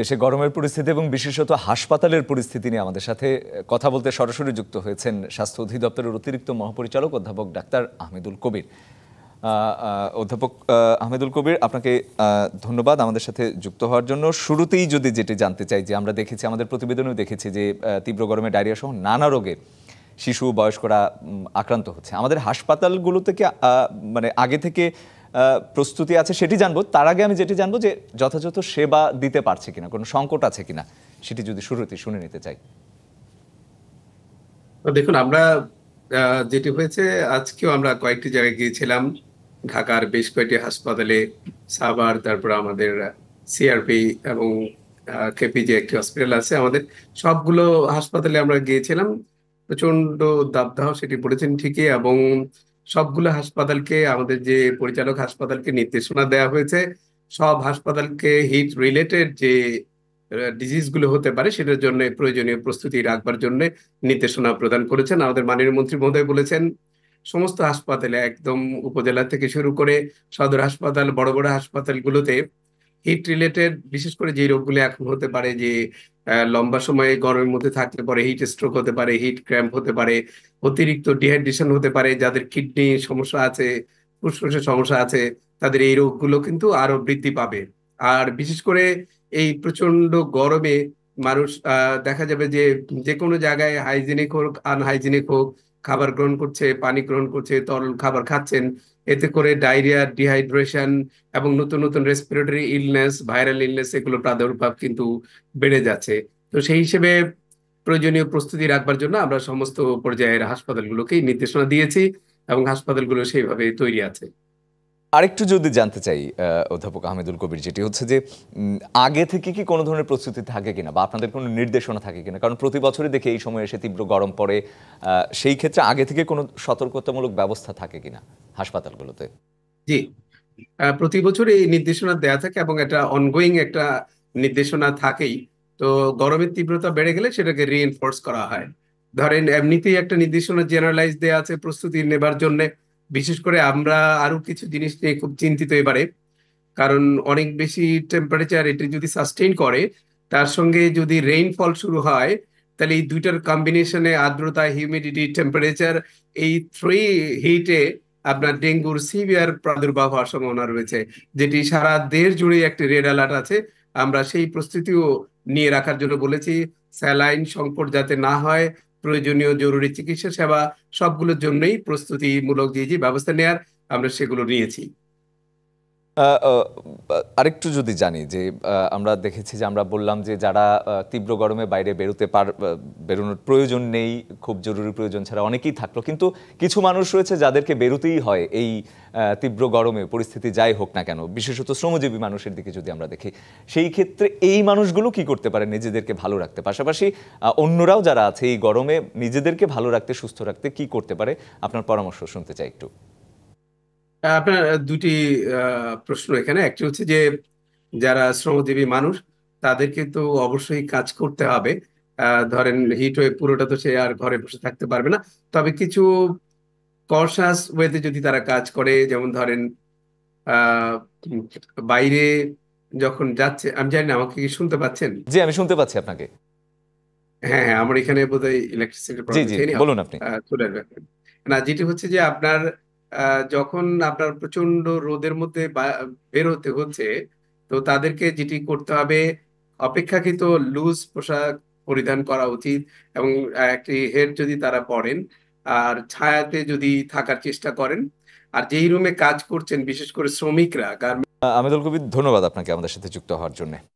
দেশে গরমের পরিস্থিতি এবং বিশেষত হাসপাতালের পরিস্থিতি নিয়ে আমাদের সাথে কথা বলতে সরাসরি যুক্ত হয়েছেন স্বাস্থ্য অধিদপ্তরের অতিরিক্ত মহাপরিচালক অধ্যাপক ডাক্তার আহমেদুল কবির অধ্যাপক আহমেদুল কবির আপনাকে ধন্যবাদ আমাদের সাথে যুক্ত হওয়ার জন্য শুরুতেই যদি যেটি জানতে চাই যে আমরা দেখেছি আমাদের প্রতিবেদনেও দেখেছি যে তীব্র গরমে ডায়রিয়া সহ নানা রোগে শিশু বয়স্করা আক্রান্ত হচ্ছে আমাদের হাসপাতালগুলো থেকে মানে আগে থেকে প্রস্তুতি আছে সেটি জানবো তার আগে আমি যেটি জানবো যে যথাযথ সেবা দিতে পারছে কিনা কোনো সংকট আছে কিনা সেটি যদি শুরুতে শুনে নিতে চাই দেখুন আমরা যেটি হয়েছে আজকেও আমরা কয়েকটি জায়গায় গিয়েছিলাম ঢাকার বেশ কয়েকটি হাসপাতালে সাভার তারপর আমাদের সিআরপি এবং কেপি যে একটি হসপিটাল আছে আমাদের সবগুলো হাসপাতালে আমরা গিয়েছিলাম প্রচন্ড দাবদাহ সেটি পড়েছেন ঠিকই এবং সবগুলো হাসপাতালকে আমাদের যে পরিচালক হাসপাতালকে নির্দেশনা দেওয়া হয়েছে সব হাসপাতালকে হিট রিলেটেড যে ডিজিজগুলো হতে পারে সেটার জন্য প্রয়োজনীয় প্রস্তুতি রাখবার জন্য নির্দেশনা প্রদান করেছেন আমাদের মাননীয় মন্ত্রী মহোদয় বলেছেন সমস্ত হাসপাতালে একদম উপজেলা থেকে শুরু করে সদর হাসপাতাল বড় বড় হাসপাতালগুলোতে হিট রিলেটেড বিশেষ করে যে রোগগুলো এখন হতে পারে যে লম্বা সময়ে গরমের মধ্যে থাকলে পারে হিট স্ট্রোক হতে পারে হিট ক্র্যাম্প হতে পারে অতিরিক্ত ডিহাইড্রেশন হতে পারে যাদের কিডনি সমস্যা আছে ফুসফুসের সমস্যা আছে তাদের এই রোগগুলো কিন্তু আরো বৃদ্ধি পাবে আর বিশেষ করে এই প্রচন্ড গরমে মানুষ দেখা যাবে যে যে কোনো জায়গায় হাইজিনিক হোক আনহাইজিনিক হোক খাবার গ্রহণ করছে পানি গ্রহণ করছে তরল খাবার খাচ্ছেন এতে করে ডায়রিয়া ডিহাইড্রেশন এবং নতুন নতুন রেসপিরেটরি ইলনেস ভাইরাল ইলনেস এগুলো প্রাদুর্ভাব কিন্তু বেড়ে যাচ্ছে তো সেই হিসেবে প্রয়োজনীয় প্রস্তুতি রাখবার জন্য আমরা সমস্ত পর্যায়ের হাসপাতালগুলোকেই নির্দেশনা দিয়েছি এবং হাসপাতালগুলো সেইভাবে তৈরি আছে আরেকটু যদি জানতে চাই অধ্যাপক আহমেদুল কবির যেটি হচ্ছে যে আগে থেকে কি কোনো ধরনের প্রস্তুতি থাকে কিনা বা আপনাদের কোনো নির্দেশনা থাকে কিনা কারণ প্রতি বছরই দেখে এই সময় এসে তীব্র গরম পড়ে সেই ক্ষেত্রে আগে থেকে কোনো সতর্কতামূলক ব্যবস্থা থাকে কিনা হাসপাতালগুলোতে জি প্রতি বছর এই নির্দেশনা দেয়া থাকে এবং এটা অনগোয়িং একটা নির্দেশনা থাকেই তো গরমের তীব্রতা বেড়ে গেলে সেটাকে রিএনফোর্স করা হয় ধরেন এমনিতেই একটা নির্দেশনা জেনারেলাইজ দেয়া আছে প্রস্তুতি নেবার জন্য বিশেষ করে আমরা আরো কিছু জিনিস নিয়ে খুব চিন্তিত এবারে কারণ অনেক বেশি টেম্পারেচার এটি যদি সাস্টেইন করে তার সঙ্গে যদি রেইনফল শুরু হয় তাহলে এই দুইটার কম্বিনেশনে আর্দ্রতা হিউমিডিটি টেম্পারেচার এই থ্রি হিটে আপনার ডেঙ্গুর সিভিয়ার প্রাদুর্ভাব হওয়ার সম্ভাবনা রয়েছে যেটি সারা দেশ জুড়ে একটি রেড অ্যালার্ট আছে আমরা সেই প্রস্তুতিও নিয়ে রাখার জন্য বলেছি স্যালাইন সংকট যাতে না হয় প্রয়োজনীয় জরুরি চিকিৎসা সেবা সবগুলোর জন্যই প্রস্তুতিমূলক যে যে ব্যবস্থা নেওয়ার আমরা সেগুলো নিয়েছি আরেকটু যদি জানি যে আমরা দেখেছি যে আমরা বললাম যে যারা তীব্র গরমে বাইরে বেরোতে পার বেরোনোর প্রয়োজন নেই খুব জরুরি প্রয়োজন ছাড়া অনেকেই থাকলো কিন্তু কিছু মানুষ রয়েছে যাদেরকে বেরোতেই হয় এই তীব্র গরমে পরিস্থিতি যাই হোক না কেন বিশেষত শ্রমজীবী মানুষের দিকে যদি আমরা দেখি সেই ক্ষেত্রে এই মানুষগুলো কি করতে পারে নিজেদেরকে ভালো রাখতে পাশাপাশি অন্যরাও যারা আছে এই গরমে নিজেদেরকে ভালো রাখতে সুস্থ রাখতে কি করতে পারে আপনার পরামর্শ শুনতে চাই একটু আপনার দুটি প্রশ্ন এখানে একটি হচ্ছে যে যারা শ্রমজীবী মানুষ তাদেরকে তো অবশ্যই কাজ করতে হবে ধরেন হিট হয়ে পুরোটা তো সে আর ঘরে বসে থাকতে পারবে না তবে কিছু কশাস ওয়েতে যদি তারা কাজ করে যেমন ধরেন বাইরে যখন যাচ্ছে আমি জানি না আমাকে কি শুনতে পাচ্ছেন জি আমি শুনতে পাচ্ছি আপনাকে হ্যাঁ হ্যাঁ আমার এখানে বোধহয় ইলেকট্রিসিটি বলুন আপনি না যেটি হচ্ছে যে আপনার যখন আপনার প্রচন্ড রোদের মধ্যে বের হতে হচ্ছে তো তাদেরকে যেটি করতে হবে অপেক্ষাকৃত লুজ পোশাক পরিধান করা উচিত এবং একটি হেড যদি তারা পরেন আর ছায়াতে যদি থাকার চেষ্টা করেন আর যেই রুমে কাজ করছেন বিশেষ করে শ্রমিকরা গার্মেন্ট আমেদুল কবির ধন্যবাদ আপনাকে আমাদের সাথে যুক্ত হওয়ার জন্য